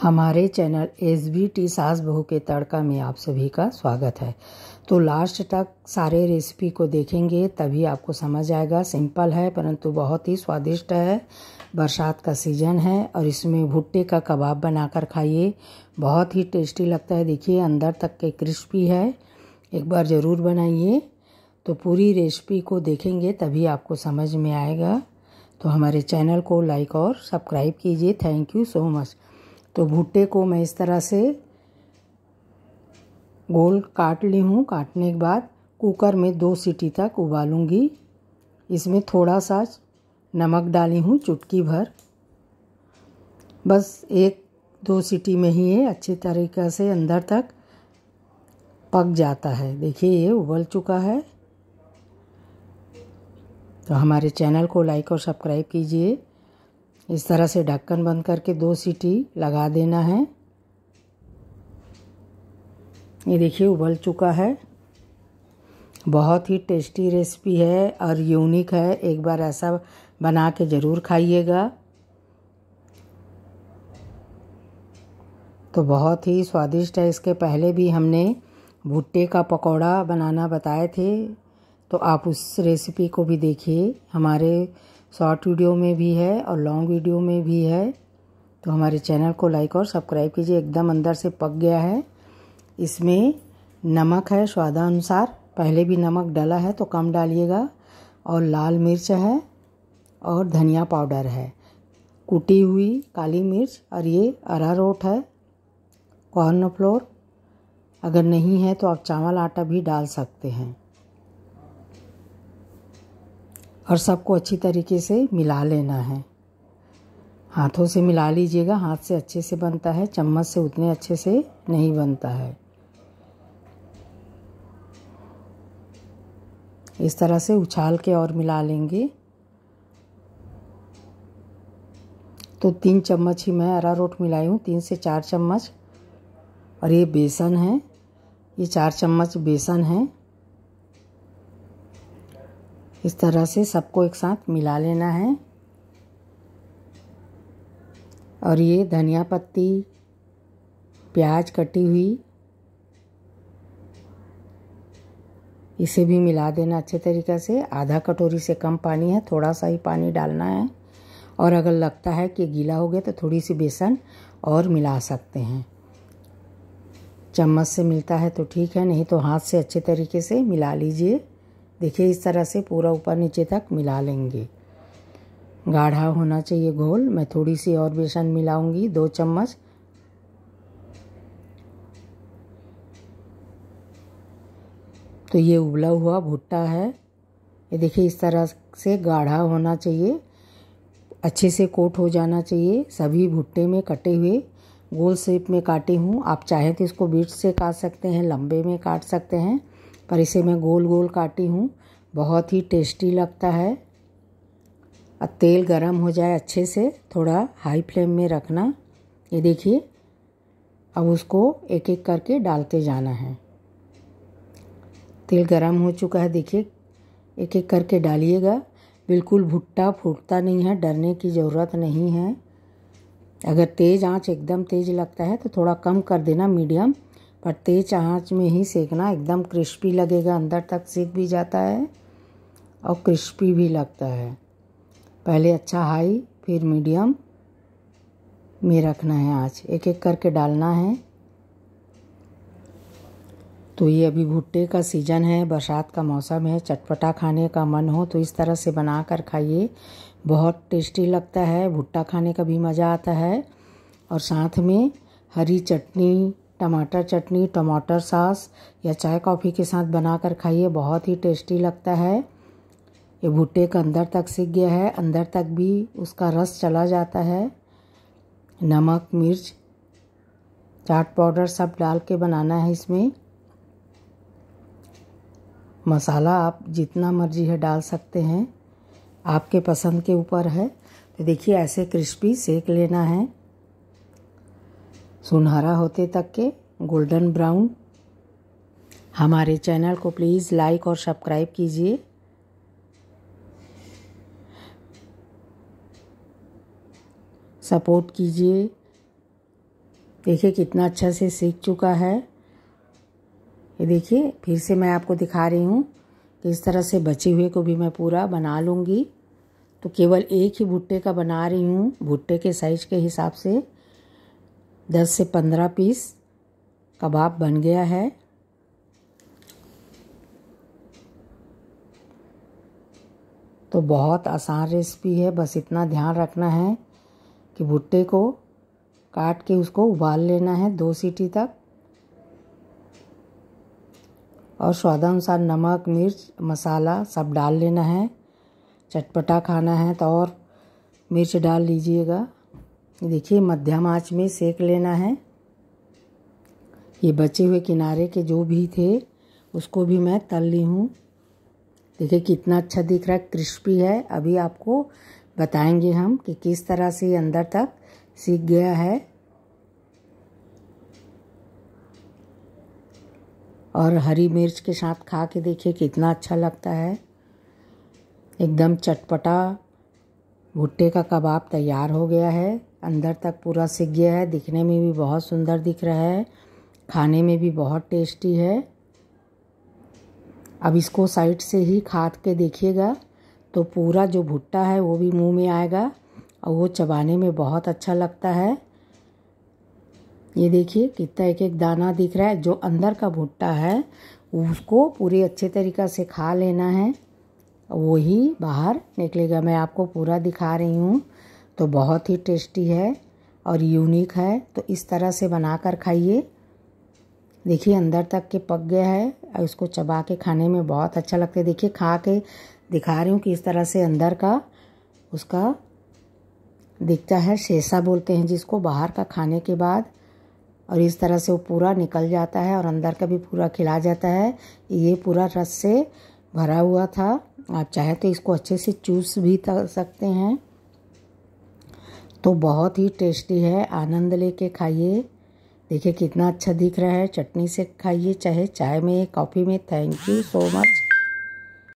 हमारे channel S B T सास बहू के तड़का में आप सभी का स्वागत है तो लास्ट तक सारे रेसिपी को देखेंगे तभी आपको समझ आएगा सिंपल है परंतु बहुत ही स्वादिष्ट है बरसात का सीज़न है और इसमें भुट्टे का कबाब बनाकर खाइए बहुत ही टेस्टी लगता है देखिए अंदर तक के क्रिस्पी है एक बार ज़रूर बनाइए तो पूरी रेसिपी को देखेंगे तभी आपको समझ में आएगा तो हमारे चैनल को लाइक और सब्सक्राइब कीजिए थैंक यू सो मच तो भुट्टे को मैं इस तरह से गोल काट ली हूँ काटने के बाद कुकर में दो सीटी तक उबालूँगी इसमें थोड़ा सा नमक डाली हूँ चुटकी भर बस एक दो सीटी में ही ये अच्छे तरीक़े से अंदर तक पक जाता है देखिए ये उबल चुका है तो हमारे चैनल को लाइक और सब्सक्राइब कीजिए इस तरह से ढक्कन बंद करके दो सीटी लगा देना है ये देखिए उबल चुका है बहुत ही टेस्टी रेसिपी है और यूनिक है एक बार ऐसा बना के ज़रूर खाइएगा तो बहुत ही स्वादिष्ट है इसके पहले भी हमने भुट्टे का पकौड़ा बनाना बताए थे तो आप उस रेसिपी को भी देखिए हमारे शॉर्ट वीडियो में भी है और लॉन्ग वीडियो में भी है तो हमारे चैनल को लाइक और सब्सक्राइब कीजिए एकदम अंदर से पक गया है इसमें नमक है स्वादानुसार पहले भी नमक डाला है तो कम डालिएगा और लाल मिर्च है और धनिया पाउडर है कुटी हुई काली मिर्च और ये अरारोट है कॉर्नफ्लोर अगर नहीं है तो आप चावल आटा भी डाल सकते हैं और सबको अच्छी तरीके से मिला लेना है हाथों से मिला लीजिएगा हाथ से अच्छे से बनता है चम्मच से उतने अच्छे से नहीं बनता है इस तरह से उछाल के और मिला लेंगे तो तीन चम्मच ही मैं अरारोट मिलाई हूँ तीन से चार चम्मच और ये बेसन है ये चार चम्मच बेसन है इस तरह से सबको एक साथ मिला लेना है और ये धनिया पत्ती प्याज कटी हुई इसे भी मिला देना अच्छे तरीक़े से आधा कटोरी से कम पानी है थोड़ा सा ही पानी डालना है और अगर लगता है कि गीला हो गया तो थोड़ी सी बेसन और मिला सकते हैं चम्मच से मिलता है तो ठीक है नहीं तो हाथ से अच्छे तरीके से मिला लीजिए देखिए इस तरह से पूरा ऊपर नीचे तक मिला लेंगे गाढ़ा होना चाहिए घोल मैं थोड़ी सी और बेसन मिलाऊंगी दो चम्मच तो ये उबला हुआ भुट्टा है ये देखिए इस तरह से गाढ़ा होना चाहिए अच्छे से कोट हो जाना चाहिए सभी भुट्टे में कटे हुए गोल शेप में काटी हूँ आप चाहे तो इसको बीट से काट सकते हैं लंबे में काट सकते हैं पर इसे मैं गोल गोल काटी हूँ बहुत ही टेस्टी लगता है अब तेल गरम हो जाए अच्छे से थोड़ा हाई फ्लेम में रखना ये देखिए अब उसको एक एक करके डालते जाना है तेल गरम हो चुका है देखिए एक एक करके डालिएगा बिल्कुल भुट्टा फूटता नहीं है डरने की ज़रूरत नहीं है अगर तेज़ आंच एकदम तेज़ लगता है तो थोड़ा कम कर देना मीडियम पर तेज आँच में ही सेकना एकदम क्रिस्पी लगेगा अंदर तक सेक भी जाता है और क्रिस्पी भी लगता है पहले अच्छा हाई फिर मीडियम में रखना है आँच एक एक करके डालना है तो ये अभी भुट्टे का सीज़न है बरसात का मौसम है चटपटा खाने का मन हो तो इस तरह से बना कर खाइए बहुत टेस्टी लगता है भुट्टा खाने का भी मज़ा आता है और साथ में हरी चटनी टमाटर चटनी टमाटर सास या चाय कॉफ़ी के साथ बना कर खाइए बहुत ही टेस्टी लगता है ये भुट्टे का अंदर तक सीख गया है अंदर तक भी उसका रस चला जाता है नमक मिर्च चाट पाउडर सब डाल के बनाना है इसमें मसाला आप जितना मर्जी है डाल सकते हैं आपके पसंद के ऊपर है तो देखिए ऐसे क्रिस्पी सेक लेना है सुनहरा होते तक के गोल्डन ब्राउन हमारे चैनल को प्लीज़ लाइक और सब्सक्राइब कीजिए सपोर्ट कीजिए देखिए कितना अच्छा से सीख चुका है ये देखिए फिर से मैं आपको दिखा रही हूँ कि इस तरह से बचे हुए को भी मैं पूरा बना लूँगी तो केवल एक ही भुट्टे का बना रही हूँ भुट्टे के साइज़ के हिसाब से दस से पंद्रह पीस कबाब बन गया है तो बहुत आसान रेसिपी है बस इतना ध्यान रखना है कि भुट्टे को काट के उसको उबाल लेना है दो सीटी तक और स्वादानुसार नमक मिर्च मसाला सब डाल लेना है चटपटा खाना है तो और मिर्च डाल लीजिएगा देखिए मध्यम आँच में सेक लेना है ये बचे हुए किनारे के जो भी थे उसको भी मैं तल ली हूँ देखिए कितना अच्छा दिख रहा है क्रिस्पी है अभी आपको बताएंगे हम कि किस तरह से अंदर तक सीख गया है और हरी मिर्च के साथ खा के देखिए कितना अच्छा लगता है एकदम चटपटा भुट्टे का कबाब तैयार हो गया है अंदर तक पूरा सिक गया है दिखने में भी बहुत सुंदर दिख रहा है खाने में भी बहुत टेस्टी है अब इसको साइड से ही खाद के देखिएगा तो पूरा जो भुट्टा है वो भी मुंह में आएगा और वो चबाने में बहुत अच्छा लगता है ये देखिए कितना एक एक दाना दिख रहा है जो अंदर का भुट्टा है उसको पूरे अच्छे तरीक़ा से खा लेना है वही बाहर निकलेगा मैं आपको पूरा दिखा रही हूँ तो बहुत ही टेस्टी है और यूनिक है तो इस तरह से बना कर खाइए देखिए अंदर तक के पक गया है और इसको चबा के खाने में बहुत अच्छा लगता है देखिए खा के दिखा रही हूँ कि इस तरह से अंदर का उसका दिखता है शेसा बोलते हैं जिसको बाहर का खाने के बाद और इस तरह से वो पूरा निकल जाता है और अंदर का भी पूरा खिला जाता है ये पूरा रस से भरा हुआ था आप चाहे तो इसको अच्छे से चूस भी सकते हैं तो बहुत ही टेस्टी है आनंद लेके खाइए देखिए कितना अच्छा दिख रहा है चटनी से खाइए चाहे चाय में कॉफ़ी में थैंक यू सो मच